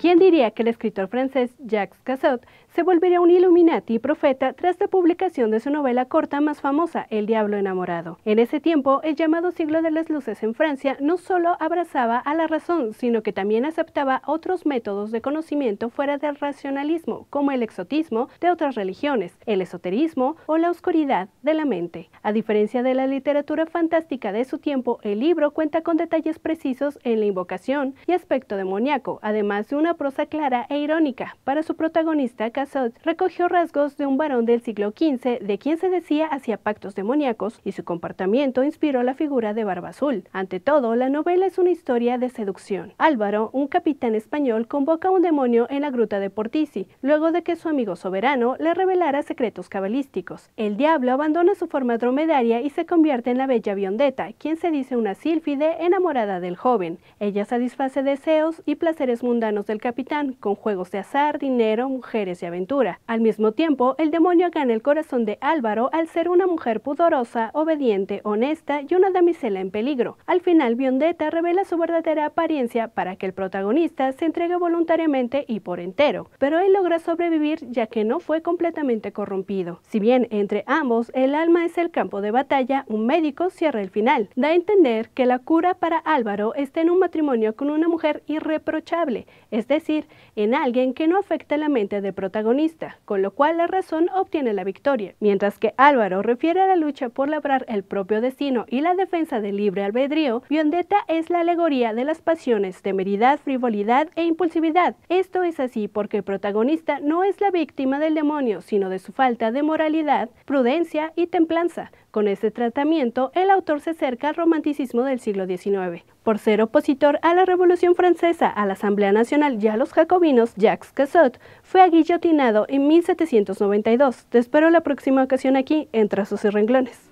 ¿Quién diría que el escritor francés Jacques Cassot se volvería un Illuminati y profeta tras la publicación de su novela corta más famosa, El Diablo Enamorado? En ese tiempo, el llamado siglo de las luces en Francia no solo abrazaba a la razón, sino que también aceptaba otros métodos de conocimiento fuera del racionalismo, como el exotismo de otras religiones, el esoterismo o la oscuridad de la mente. A diferencia de la literatura fantástica de su tiempo, el libro cuenta con detalles precisos en la invocación y aspecto demoníaco, además de una prosa clara e irónica. Para su protagonista, Cazotte recogió rasgos de un varón del siglo XV, de quien se decía hacía pactos demoníacos, y su comportamiento inspiró la figura de Barba Azul. Ante todo, la novela es una historia de seducción. Álvaro, un capitán español, convoca a un demonio en la gruta de Portici, luego de que su amigo soberano le revelara secretos cabalísticos. El diablo abandona su forma dromedaria y se convierte en la bella Biondeta, quien se dice una sílfide enamorada del joven. Ella satisface deseos y placeres mundanos del capitán, con juegos de azar, dinero, mujeres y aventura. Al mismo tiempo, el demonio gana el corazón de Álvaro al ser una mujer pudorosa, obediente, honesta y una damisela en peligro. Al final, Biondetta revela su verdadera apariencia para que el protagonista se entregue voluntariamente y por entero, pero él logra sobrevivir ya que no fue completamente corrompido. Si bien entre ambos el alma es el campo de batalla, un médico cierra el final. Da a entender que la cura para Álvaro está en un matrimonio con una mujer irreprochable, decir, en alguien que no afecta la mente del protagonista, con lo cual la razón obtiene la victoria. Mientras que Álvaro refiere a la lucha por labrar el propio destino y la defensa del libre albedrío, Biondetta es la alegoría de las pasiones, temeridad, frivolidad e impulsividad. Esto es así porque el protagonista no es la víctima del demonio, sino de su falta de moralidad, prudencia y templanza. Con este tratamiento, el autor se acerca al romanticismo del siglo XIX. Por ser opositor a la Revolución Francesa, a la Asamblea Nacional ya los jacobinos, Jacques Cassot fue aguillotinado en 1792. Te espero la próxima ocasión aquí, entre sus y renglones.